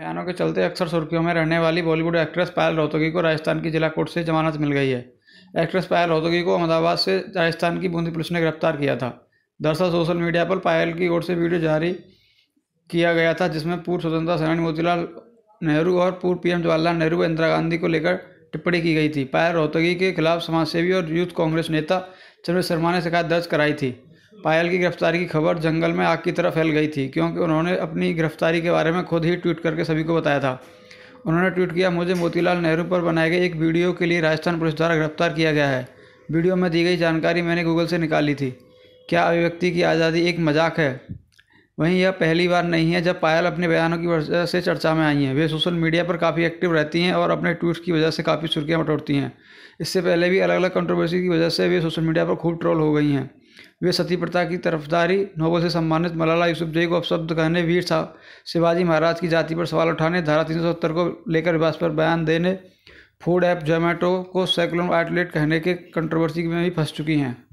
बयानों के चलते अक्सर सुर्खियों में रहने वाली बॉलीवुड एक्ट्रेस पायल रोहतगी को राजस्थान की जिला कोर्ट से जमानत मिल गई है एक्ट्रेस पायल रोहतगी को अहमदाबाद से राजस्थान की बूंदी पुलिस ने गिरफ्तार किया था दरअसल सोशल मीडिया पर पायल की ओर से वीडियो जारी किया गया था जिसमें पूर्व स्वतंत्रता सेनानी मोतीलाल नेहरू और पूर्व पीएम जवाहरलाल नेहरू इंदिरा गांधी को लेकर टिप्पणी की गई थी पायल रोहतगी के खिलाफ समाजसेवी और यूथ कांग्रेस नेता चंद्र शर्मा ने शिकायत दर्ज कराई थी पायल की गिरफ्तारी की खबर जंगल में आग की तरह फैल गई थी क्योंकि उन्होंने अपनी गिरफ्तारी के बारे में खुद ही ट्वीट करके सभी को बताया था उन्होंने ट्वीट किया मुझे मोतीलाल नेहरू पर बनाए गए एक वीडियो के लिए राजस्थान पुलिस द्वारा गिरफ्तार किया गया है वीडियो में दी गई जानकारी मैंने गूगल से निकाली थी क्या अभिव्यक्ति की आज़ादी एक मजाक है वहीं यह पहली बार नहीं है जब पायल अपने बयानों की वजह से चर्चा में आई हैं वे सोशल मीडिया पर काफ़ी एक्टिव रहती हैं और अपने ट्वीट की वजह से काफ़ी सुर्खियाँ बटोरती हैं इससे पहले भी अलग अलग कंट्रोवर्सी की वजह से वे सोशल मीडिया पर खूब ट्रोल हो गई हैं वे सती प्रथा की तरफदारी नोबल से सम्मानित मलाला यूसुफ जई को अपशब्द कहने वीर शिवाजी महाराज की जाति पर सवाल उठाने धारा तीन सौ सत्तर को लेकर विवास पर बयान देने फूड ऐप जोमेटो को सैकलोन आउटलेट कहने के कंट्रोवर्सी में भी फंस चुकी हैं